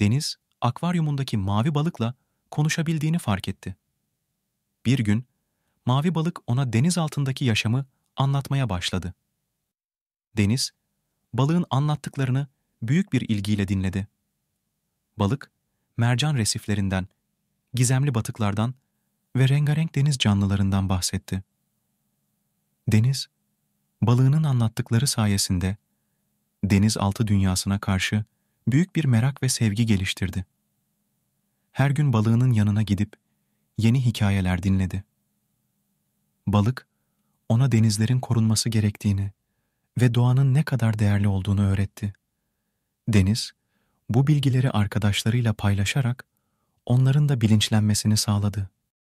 Deniz, akvaryumundaki mavi balıkla konuşabildiğini fark etti. Bir gün, mavi balık ona deniz altındaki yaşamı anlatmaya başladı. Deniz, balığın anlattıklarını büyük bir ilgiyle dinledi. Balık, mercan resiflerinden, gizemli batıklardan ve rengarenk deniz canlılarından bahsetti. Deniz, balığının anlattıkları sayesinde denizaltı dünyasına karşı büyük bir merak ve sevgi geliştirdi. Her gün balığının yanına gidip yeni hikayeler dinledi. Balık, ona denizlerin korunması gerektiğini ve doğanın ne kadar değerli olduğunu öğretti. Deniz, bu bilgileri arkadaşlarıyla paylaşarak onların da bilinçlenmesini sağladı.